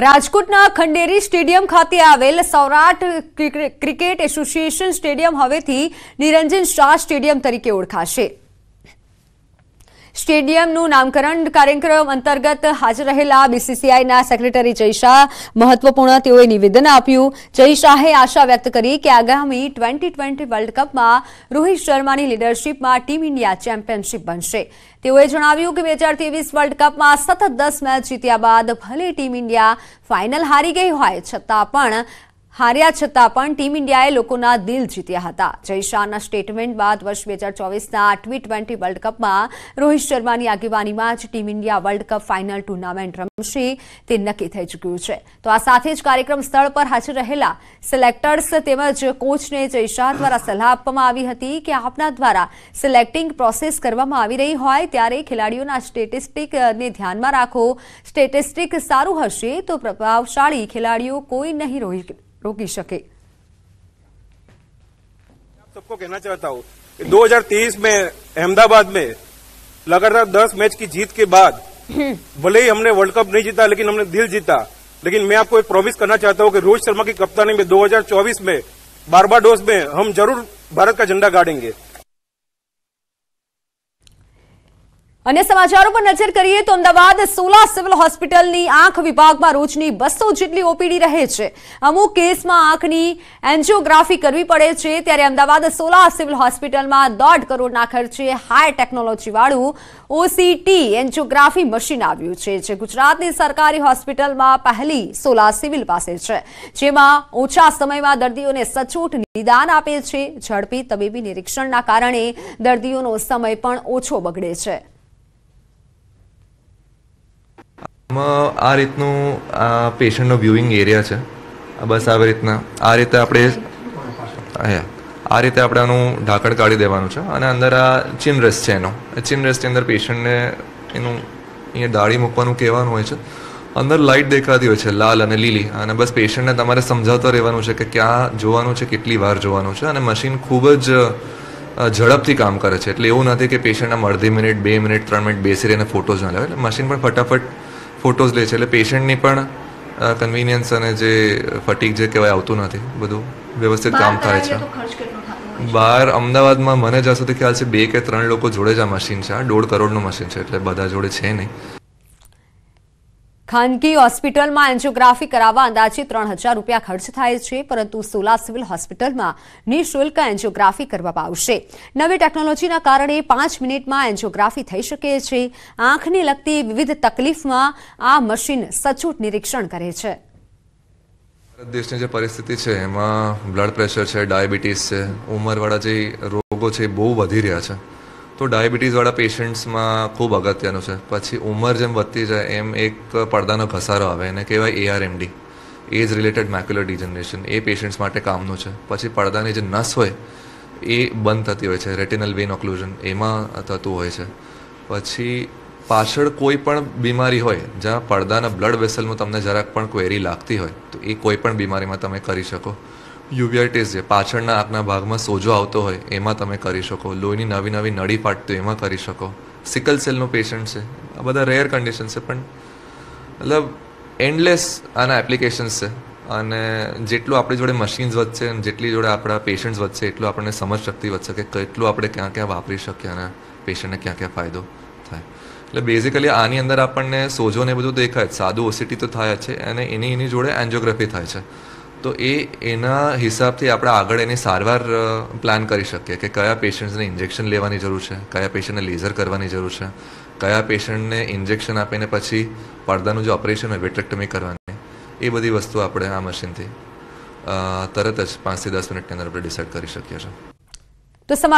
રાજકોટના ખંડેરી સ્ટેડિયમ ખાતે આવેલ સૌરાટ ક્રિકેટ એસોસિએશન સ્ટેડિયમ હવેથી નિરંજન શાહ સ્ટેડિયમ તરીકે ઓળખાશે સ્ટેડિયમનું નામકરણ કાર્યક્રમ અંતર્ગત હાજર રહેલા બીસીસીઆઈના સેક્રેટરી જય શાહ મહત્વપૂર્ણ તેઓએ નિવેદન આપ્યું જય શાહે આશા વ્યક્ત કરી કે આગામી ટ્વેન્ટી ટ્વેન્ટી વર્લ્ડ કપમાં રોહિત શર્માની લીડરશીપમાં ટીમ ઇન્ડિયા ચેમ્પિયનશીપ બનશે તેઓએ જણાવ્યું કે બે હજાર ત્રેવીસ વર્લ્ડ કપમાં સતત દસ મેચ જીત્યા બાદ ભલે ટીમ ઇન્ડિયા ફાઇનલ હારી ગઈ હોય છતાં પણ હાર્યા છતાં પણ ટીમ ઇન્ડિયાએ લોકોના દિલ જીત્યા હતા જયશાહના સ્ટેટમેન્ટ બાદ વર્ષ બે હજાર ચોવીસના ટી ટ્વેન્ટી વર્લ્ડ કપમાં રોહિત શર્માની આગેવાનીમાં જ team India world cup final tournament રમશે તે નક્કી થઈ ચૂક્યું છે તો આ સાથે જ કાર્યક્રમ સ્થળ પર હાજર રહેલા સિલેક્ટર્સ તેમજ કોચને જયશાહ દ્વારા સલાહ આપવામાં આવી હતી કે આપના દ્વારા સિલેક્ટિંગ પ્રોસેસ કરવામાં આવી રહી હોય ત્યારે ખેલાડીઓના સ્ટેટિસ્ટિકને ધ્યાનમાં રાખો સ્ટેટિસ્ટિક સારું હશે તો પ્રભાવશાળી ખેલાડીઓ કોઈ નહીં રોહિત रोकी सके सबको कहना चाहता हूँ दो हजार तेईस में अहमदाबाद में लगातार दस मैच की जीत के बाद हम्म। भले ही हमने वर्ल्ड कप नहीं जीता लेकिन हमने दिल जीता लेकिन मैं आपको एक प्रॉमिस करना चाहता हूँ कि रोहित शर्मा की कप्तानी में 2024 में बारबाडोस में हम जरूर भारत का झंडा गाड़ेंगे અને સમાચારો પર નજર કરીએ તો અમદાવાદ સોલા સિવિલ હોસ્પિટલની આંખ વિભાગમાં રોજની બસો જેટલી ઓપીડી રહે છે અમુક કેસમાં આંખની એન્જિયોગ્રાફી કરવી પડે છે ત્યારે અમદાવાદ સોલા સિવિલ હોસ્પિટલમાં દોઢ કરોડના ખર્ચે હાઈ ટેકનોલોજીવાળું ઓસીટી એન્જિયોગ્રાફી મશીન આવ્યું છે જે ગુજરાતની સરકારી હોસ્પિટલમાં પહેલી સોલા સિવિલ પાસે છે જેમાં ઓછા સમયમાં દર્દીઓને સચોટ નિદાન આપે છે ઝડપી તબીબી નિરીક્ષણના કારણે દર્દીઓનો સમય પણ ઓછો બગડે છે આ રીતનું આ પેશન્ટનો વ્યૂઇંગ એરિયા છે બસ આવી રીતના આ રીતે આપણે આ રીતે આપણે આનું ઢાંકણ કાઢી દેવાનું છે અને અંદર આ ચિનરસ છે એનો ચિનરસની અંદર પેશન્ટને એનું અહીંયા દાળી મૂકવાનું કહેવાનું હોય છે અંદર લાઇટ દેખાતી હોય છે લાલ અને લીલી અને બસ પેશન્ટને તમારે સમજાવતો રહેવાનું છે કે ક્યાં જોવાનું છે કેટલી વાર જોવાનું છે અને મશીન ખૂબ જ ઝડપથી કામ કરે છે એટલે એવું નથી કે પેશન્ટના અડધી મિનિટ બે મિનિટ ત્રણ મિનિટ બેસી રહીને ફોટોઝ ના લેવાય એટલે મશીન પણ ફટાફટ ફોટોઝ લે છે એટલે પેશન્ટની પણ કન્વિનિયન્સ અને જે ફટીક જે કહેવાય આવતું નથી બધું વ્યવસ્થિત કામ થાય છે બહાર અમદાવાદમાં મને જ્યાં સુધી ખ્યાલ છે બે કે ત્રણ લોકો જોડે જ આ મશીન છે આ દોઢ કરોડનું મશીન છે એટલે બધા જોડે છે નહીં ખાનગી હોસ્પિટલમાં એન્જિયોગ્રાફી કરાવવા અંદાજે ત્રણ હજાર રૂપિયા ખર્ચ થાય છે પરંતુ સોલા સિવિલ હોસ્પિટલમાં નિઃશુલ્ક એન્જિયોગ્રાફી કરવામાં આવશે નવી ટેકનોલોજીના કારણે પાંચ મિનિટમાં એન્જિયોગ્રાફી થઈ શકે છે આંખને લગતી વિવિધ તકલીફમાં આ મશીન સચોટ નિરીક્ષણ કરે છે દેશની જે પરિસ્થિતિ છે એમાં બ્લડ પ્રેશર છે ડાયાબિટીસ છે ઉંમરવાળા જે રોગો છે બહુ વધી રહ્યા છે તો ડાયાબિટીસવાળા પેશન્ટ્સમાં ખૂબ અગત્યનું છે પછી ઉંમર જેમ વધતી જાય એમ એક પડદાનો ઘસારો આવે એને કહેવાય ARMD age related macular degeneration એ પેશન્ટ્સ માટે કામનું છે પછી પડદાની જે નસ હોય એ બંધ થતી હોય છે રેટિનલ વેન ઓક્લુઝન એમાં થતું હોય છે પછી પાછળ કોઈ પણ બીમારી હોય જ્યાં પડદાના બ્લડ વેસલમાં તમને જરાક પણ ક્વેરી લાગતી હોય તો એ કોઈ પણ બીમારીમાં તમે કરી શકો યુવિયાઇટીસ જે પાછળના આંખના ભાગમાં સોજો આવતો હોય એમાં તમે કરી શકો લોહીની નવી નવી નળી ફાટતી એમાં કરી શકો સિકલ સેલનો પેશન્ટ છે આ બધા રેયર કન્ડિશન છે પણ મતલબ એન્ડલેસ આના એપ્લિકેશન્સ છે અને જેટલું આપણી જોડે મશીન્સ વધશે અને જેટલી જોડે આપણા પેશન્ટ્સ વધશે એટલું આપણને સમજ શક્તિ વધશે કે કેટલું આપણે ક્યાં ક્યાં વાપરી શકીએ અને પેશન્ટને ક્યાં ક્યાં ફાયદો થાય એટલે બેઝિકલી આની અંદર આપણને સોજો ને બધું દેખાય સાદું ઓસીટી તો થાય છે અને એની એની જોડે એન્જિયોગ્રાફી થાય છે તો એ એના હિસાબથી આપણે આગળ એની સારવાર પ્લાન કરી શકીએ કે કયા પેશન્ટ્સને ઇન્જેક્શન લેવાની જરૂર છે કયા પેશન્ટને લેઝર કરવાની જરૂર છે કયા પેશન્ટને ઇન્જેક્શન આપીને પછી પડદાનું જે ઓપરેશન હોય વેટ્રેક્ટમી કરવાની એ બધી વસ્તુ આપણે આ મશીનથી તરત જ પાંચથી દસ મિનિટની અંદર આપણે ડિસાઇડ કરી શકીએ છીએ